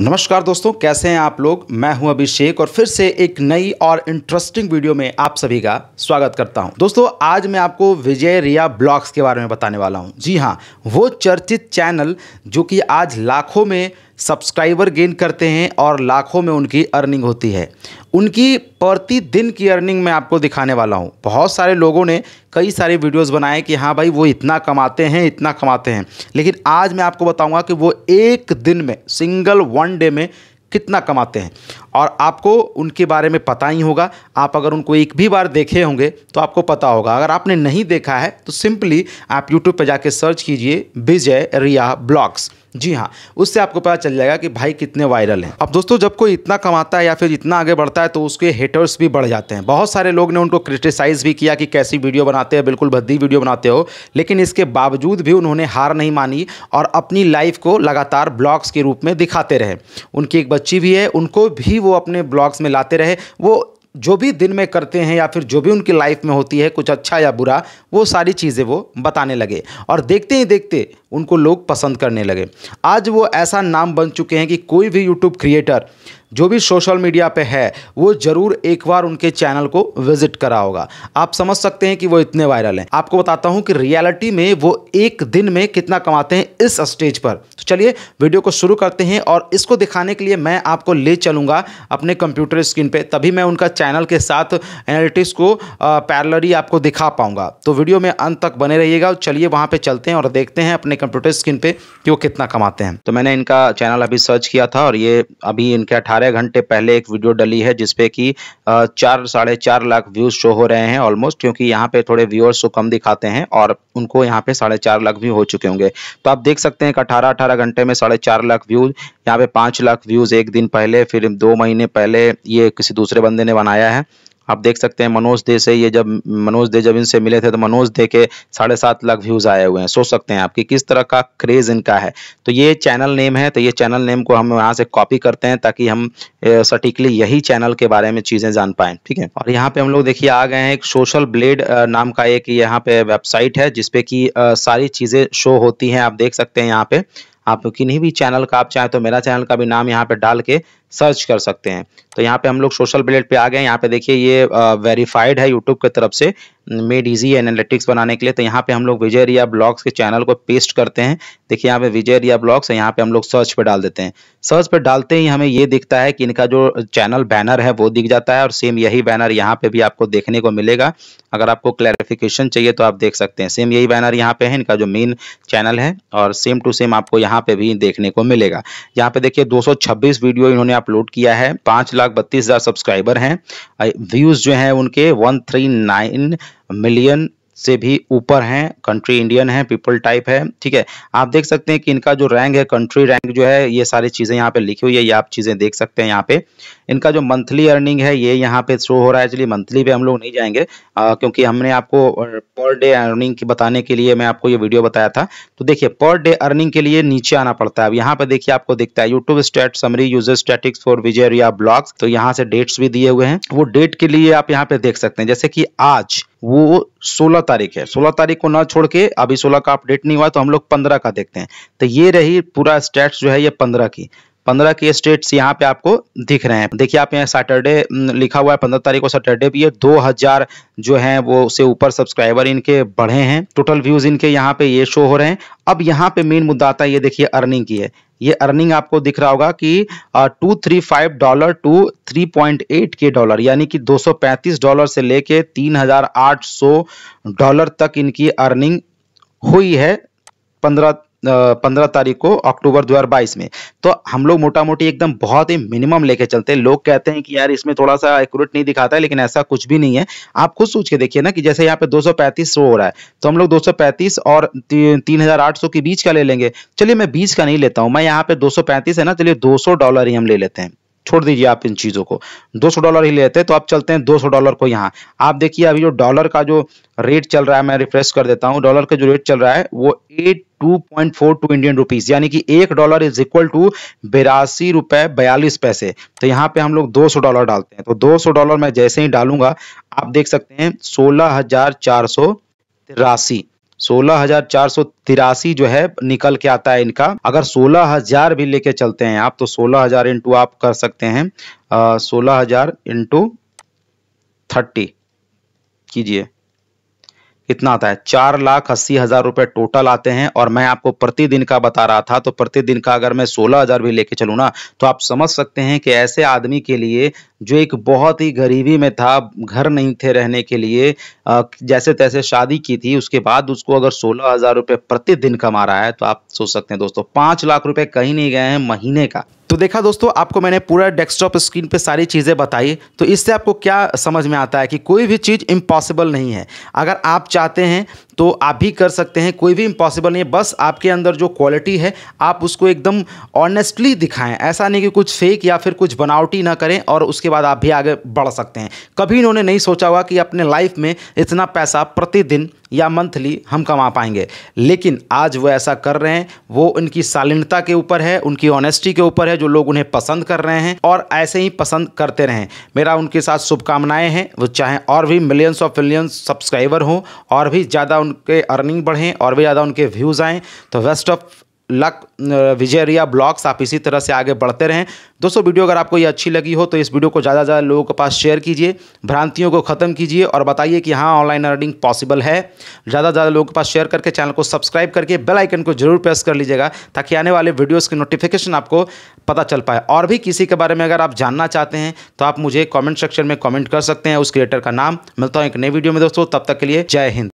नमस्कार दोस्तों कैसे हैं आप लोग मैं हूं अभिषेक और फिर से एक नई और इंटरेस्टिंग वीडियो में आप सभी का स्वागत करता हूं दोस्तों आज मैं आपको विजय रिया ब्लॉग्स के बारे में बताने वाला हूं जी हां वो चर्चित चैनल जो कि आज लाखों में सब्सक्राइबर गेन करते हैं और लाखों में उनकी अर्निंग होती है उनकी प्रतिदिन की अर्निंग मैं आपको दिखाने वाला हूँ बहुत सारे लोगों ने कई सारे वीडियोस बनाए कि हाँ भाई वो इतना कमाते हैं इतना कमाते हैं लेकिन आज मैं आपको बताऊँगा कि वो एक दिन में सिंगल वन डे में कितना कमाते हैं और आपको उनके बारे में पता ही होगा आप अगर उनको एक भी बार देखे होंगे तो आपको पता होगा अगर आपने नहीं देखा है तो सिंपली आप यूट्यूब पर जाके सर्च कीजिए विजय रिया ब्लॉग्स जी हाँ उससे आपको पता चल जाएगा कि भाई कितने वायरल हैं अब दोस्तों जब कोई इतना कमाता है या फिर इतना आगे बढ़ता है तो उसके हेटर्स भी बढ़ जाते हैं बहुत सारे लोग ने उनको क्रिटिसाइज भी किया कि कैसी वीडियो बनाते हैं बिल्कुल भद्दी वीडियो बनाते हो लेकिन इसके बावजूद भी उन्होंने हार नहीं मानी और अपनी लाइफ को लगातार ब्लॉग्स के रूप में दिखाते रहे उनकी एक बच्ची भी है उनको भी वो अपने ब्लॉग्स में लाते रहे वो जो भी दिन में करते हैं या फिर जो भी उनकी लाइफ में होती है कुछ अच्छा या बुरा वो सारी चीज़ें वो बताने लगे और देखते ही देखते उनको लोग पसंद करने लगे आज वो ऐसा नाम बन चुके हैं कि कोई भी यूट्यूब क्रिएटर जो भी सोशल मीडिया पे है वो ज़रूर एक बार उनके चैनल को विजिट करा होगा आप समझ सकते हैं कि वो इतने वायरल हैं आपको बताता हूँ कि रियलिटी में वो एक दिन में कितना कमाते हैं इस स्टेज पर तो चलिए वीडियो को शुरू करते हैं और इसको दिखाने के लिए मैं आपको ले चलूँगा अपने कंप्यूटर स्क्रीन पर तभी मैं उनका चैनल के साथ एनालिटिक्स को पैरलरी आपको दिखा पाऊँगा तो वीडियो में अंत तक बने रहिएगा चलिए वहाँ पर चलते हैं और देखते हैं अपने कंप्यूटर स्क्रीन पे कि वो कितना कमाते हैं तो मैंने इनका चैनल अभी सर्च किया था और ये अभी इनके अठारह घंटे पहले एक वीडियो डली है जिसपे कि चार साढ़े चार लाख व्यूज शो हो रहे हैं ऑलमोस्ट क्योंकि यहाँ पे थोड़े व्यूअर्स को कम दिखाते हैं और उनको यहाँ पे साढ़े चार लाख व्यू हो चुके होंगे तो आप देख सकते हैं कि अठारह अठारह घंटे में साढ़े चार लाख व्यूज यहाँ पे पाँच लाख व्यूज एक दिन पहले फिर दो महीने पहले ये किसी दूसरे बंदे ने बनाया है आप देख सकते हैं मनोज दे से ये जब मनोज दे जब इनसे मिले थे तो मनोज दे के साढ़े सात लाख व्यूज़ आए हुए हैं सोच सकते हैं आप कि किस तरह का क्रेज़ इनका है तो ये चैनल नेम है तो ये चैनल नेम को हम यहाँ से कॉपी करते हैं ताकि हम सटीकली यही चैनल के बारे में चीज़ें जान पाए ठीक है और यहाँ पे हम लोग देखिए आ गए हैं एक सोशल ब्लेड नाम का एक यहाँ पे वेबसाइट है जिसपे की सारी चीज़ें शो होती है आप देख सकते हैं यहाँ पे आप किन्हीं भी चैनल का आप चाहें तो मेरा चैनल का भी नाम यहाँ पे डाल के सर्च कर सकते हैं तो यहाँ पे हम लोग सोशल ब्लेड पे आ गए यहाँ पे देखिए ये वेरीफाइड है यूट्यूब की तरफ से मेड इजी एनालिटिक्स बनाने के लिए तो यहाँ पे हम लोग विजय रिया ब्लॉग्स के चैनल को पेस्ट करते हैं देखिए यहाँ पे विजय रिया ब्लॉग्स है यहाँ पे हम लोग सर्च पे डाल देते हैं सर्च पे डालते ही हमें ये दिखता है कि इनका जो चैनल बैनर है वो दिख जाता है और सेम यही बैनर यहाँ पे भी आपको देखने को मिलेगा अगर आपको क्लैरिफिकेशन चाहिए तो आप देख सकते हैं सेम यही बैनर यहाँ पे है इनका जो मेन चैनल है और सेम टू सेम आपको यहाँ पे भी देखने को मिलेगा यहाँ पे देखिए दो वीडियो इन्होंने अपलोड किया है पांच लाख बत्तीस हजार सब्सक्राइबर हैं व्यूज जो हैं उनके वन थ्री नाइन मिलियन से भी ऊपर हैं कंट्री इंडियन है पीपल टाइप है ठीक है आप देख सकते हैं कि इनका जो रैंक है कंट्री रैंक जो है ये सारी चीज़ें यहाँ पे लिखी हुई है ये आप चीज़ें देख सकते हैं यहाँ पे इनका जो मंथली अर्निंग है ये यहाँ पे शो हो रहा है एक्चुअली मंथली पे हम लोग नहीं जाएंगे आ, क्योंकि हमने आपको पर डे अर्निंग की बताने के लिए मैं आपको ये वीडियो बताया था तो देखिए पर डे अर्निंग के लिए नीचे आना पड़ता है अब यहाँ पे देखिए आपको दिखता है YouTube stat summary user statistics for Vijay vlogs तो यहाँ से डेट्स भी दिए हुए हैं वो डेट के लिए आप यहाँ पे देख सकते हैं जैसे कि आज वो 16 तारीख है 16 तारीख को ना छोड़ के अभी 16 का अपडेट नहीं हुआ तो हम लोग 15 का देखते हैं तो ये रही पूरा स्टेट्स जो है ये 15 की पंद्रह के स्टेट्स यहाँ पे आपको दिख रहे हैं देखिए आप यहाँ सैटरडे लिखा हुआ है पंद्रह तारीख को सैटरडे भी है दो हजार जो है वो से ऊपर सब्सक्राइबर इनके बढ़े हैं टोटल व्यूज इनके यहाँ पे ये शो हो रहे हैं अब यहाँ पे मेन मुद्दा आता है ये देखिए अर्निंग की है ये अर्निंग आपको दिख रहा होगा कि two three five dollar two three point eight K dollar यानी कि दो सौ पैंतीस डॉलर से लेके तीन हजार आठ सौ डॉलर तक इनकी अर्निंग हुई है पंद्रह पंद्रह तारीख को अक्टूबर दो में तो हम लोग मोटा मोटी एकदम बहुत ही मिनिमम लेके चलते हैं लोग कहते हैं कि यार इसमें थोड़ा सा एक्यूरेट नहीं दिखाता है लेकिन ऐसा कुछ भी नहीं है आप खुद सोच के देखिए ना कि जैसे यहाँ पे 235 सौ हो रहा है तो हम लोग 235 और 3800 के बीच का ले लेंगे चलिए मैं बीच का नहीं लेता हूँ मैं यहाँ पे 235 है ना चलिए 200 डॉलर ही हम ले लेते हैं छोड़ दीजिए आप इन चीज़ों को 200 डॉलर ही लेते हैं तो आप चलते हैं 200 डॉलर को यहाँ आप देखिए अभी जो डॉलर का जो रेट चल रहा है मैं रिफ्रेश कर देता हूँ डॉलर का जो रेट चल रहा है वो eight two point four two Indian rupees यानी कि एक डॉलर इज इक्वल टू बिरासी रुपए बयालीस पैसे तो यहाँ पे हम लोग दो सौ डॉलर डालते हैं तो दो सौ डॉलर मैं जैसे ही डालूंगा आप देख सकते हैं सोलह हजार चार सौ तिरासी सोलह हजार चार तिरासी जो है निकल के आता है इनका अगर सोलह हजार भी लेके चलते हैं आप तो सोलह हजार इंटू आप कर सकते हैं सोलह हजार इंटू थर्टी कीजिए कितना आता है चार लाख अस्सी हजार रुपये टोटल आते हैं और मैं आपको प्रतिदिन का बता रहा था तो प्रतिदिन का अगर मैं सोलह हजार भी लेके चलूँ ना तो आप समझ सकते हैं कि ऐसे आदमी के लिए जो एक बहुत ही गरीबी में था घर नहीं थे रहने के लिए जैसे तैसे शादी की थी उसके बाद उसको अगर सोलह हजार रुपये प्रतिदिन कमा रहा है तो आप सोच सकते हैं दोस्तों पाँच लाख रुपये कहीं नहीं गए हैं महीने का तो देखा दोस्तों आपको मैंने पूरा डेस्कटॉप स्क्रीन पे सारी चीज़ें बताई तो इससे आपको क्या समझ में आता है कि कोई भी चीज़ इम्पॉसिबल नहीं है अगर आप चाहते हैं तो आप भी कर सकते हैं कोई भी इम्पॉसिबल नहीं है बस आपके अंदर जो क्वालिटी है आप उसको एकदम ऑनेस्टली दिखाएं ऐसा नहीं कि कुछ फेक या फिर कुछ बनावटी ना करें और उसके बाद आप भी आगे बढ़ सकते हैं कभी इन्होंने नहीं सोचा हुआ कि अपने लाइफ में इतना पैसा प्रतिदिन या मंथली हम कमा पाएंगे लेकिन आज वो ऐसा कर रहे हैं वो उनकी शालीनता के ऊपर है उनकी ऑनेस्टी के ऊपर है जो लोग उन्हें पसंद कर रहे हैं और ऐसे ही पसंद करते रहें मेरा उनके साथ शुभकामनाएं हैं वो चाहें और भी मिलियंस ऑफ मिलियंस सब्सक्राइबर हों और भी ज़्यादा उनके अर्निंग बढ़ें और भी ज़्यादा उनके व्यूज़ आएँ तो best of luck Vijayriya vlogs आप इसी तरह से आगे बढ़ते रहें दोस्तों वीडियो अगर आपको ये अच्छी लगी हो तो इस वीडियो को ज़्यादा से ज़्यादा लोगों के पास शेयर कीजिए भ्रांतियों को ख़त्म कीजिए और बताइए कि हाँ ऑनलाइन अर्निंग पॉसिबल है ज़्यादा से ज़्यादा लोगों के पास शेयर करके चैनल को सब्सक्राइब करके बेल आइकन को जरूर प्रेस कर लीजिएगा ताकि आने वाले वीडियोज़ की नोटिफिकेशन आपको पता चल पाए और भी किसी के बारे में अगर आप जानना चाहते हैं तो आप मुझे कॉमेंट सेक्शन में कॉमेंट कर सकते हैं उस क्रिएटर का नाम मिलता हूँ एक नई वीडियो में दोस्तों तब तक के लिए जय हिंद